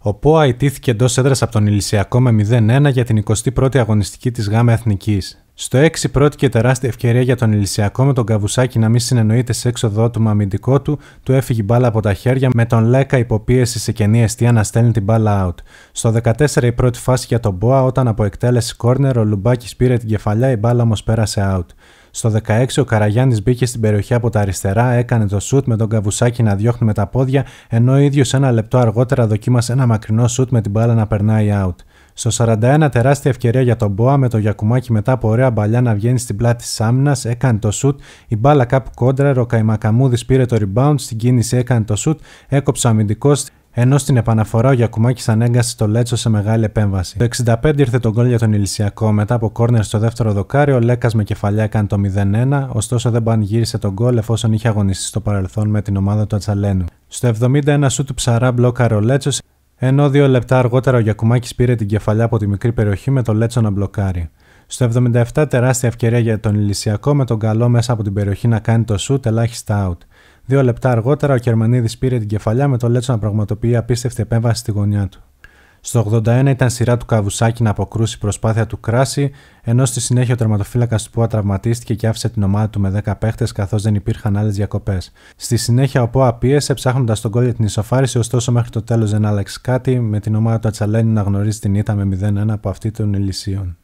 Ο ΠΟΑ ιτήθηκε εντός έδρας από τον Ηλυσιακό με 01 για την 21η αγωνιστική της ΓΑΜΕ Εθνικής. Στο 6 πρώτη και τεράστια ευκαιρία για τον Ελυσιακό με τον Καβουσάκη να μην συνεννοείται σε έξοδο του με αμυντικό του, του έφυγε μπάλα από τα χέρια με τον Λέκα υποπίεση σε κενή αιστεία να στέλνει την μπάλα out. Στο 14 η πρώτη φάση για τον Μπόα όταν από εκτέλεση corner ο Λουμπάκης πήρε την κεφαλιά η μπάλα όμως πέρασε out. Στο 16 ο Καραγιάννη μπήκε στην περιοχή από τα αριστερά, έκανε το σουτ με τον Καβουσάκη να διώχνει με τα πόδια, ενώ ο ίδιος ένα λεπτό αργότερα δοκίμασε ένα μακρινό σουτ με την μπάλα να περνάει out. Στο 41 τεράστια ευκαιρία για τον Μπόα με το Γιακουμάκι μετά από ωραία μπαλιά να βγαίνει στην πλάτη της άμυνας, έκανε το σουτ, η μπάλα κάπου κόντρα, ο Καϊμακαμούδης πήρε το rebound, στην κίνηση έκανε το σουτ, έκοψε ο αμυντικός, ενώ στην επαναφορά ο Γιακουμάκης ανέγκασε το Λέτσο σε μεγάλη επέμβαση. Το 65 ήρθε τον γκολ για τον Ηλυσιακό. Μετά από κόρνερ στο δεύτερο δοκάρι, ο Λέκας με κεφαλιά έκανε το 0-1, ωστόσο δεν πανηγύρισε τον γκολ εφόσον είχε αγωνιστεί στο παρελθόν με την ομάδα του Ατσαλένου. Στο 71 σου του ψαρά μπλόκαρε ο Λέτσος, ενώ δύο λεπτά αργότερα ο Γιακουμάκης πήρε την κεφαλιά από τη μικρή περιοχή με το Λέτσο να μπλοκάρει. Στο 77 τεράστια ευκαιρία για τον Ηλυσιακό με τον καλό μέσα από την περιοχή να κάνει το σουτ ελάχιστα out. Δύο λεπτά αργότερα ο Κερμανίδης πήρε την κεφαλιά με το Λέτσο να πραγματοποιεί απίστευτη επέμβαση στη γωνιά του. Στο 81 ήταν σειρά του Καβουσάκη να αποκρούσει προσπάθεια του Κράση, ενώ στη συνέχεια ο τερματοφύλακας του Πόα τραυματίστηκε και άφησε την ομάδα του με 10 παίχτες καθώς δεν υπήρχαν άλλες διακοπές. Στη συνέχεια ο Πόα πίεσε ψάχνοντας τον κόλλη για την ισοφάρηση, ωστόσο μέχρι το τέλος δεν άλλαξε κάτι, με την ομάδα του Ατσαλένη να γνωρίζει την ήττα με 0-1 από αυτή των Ελυσίων.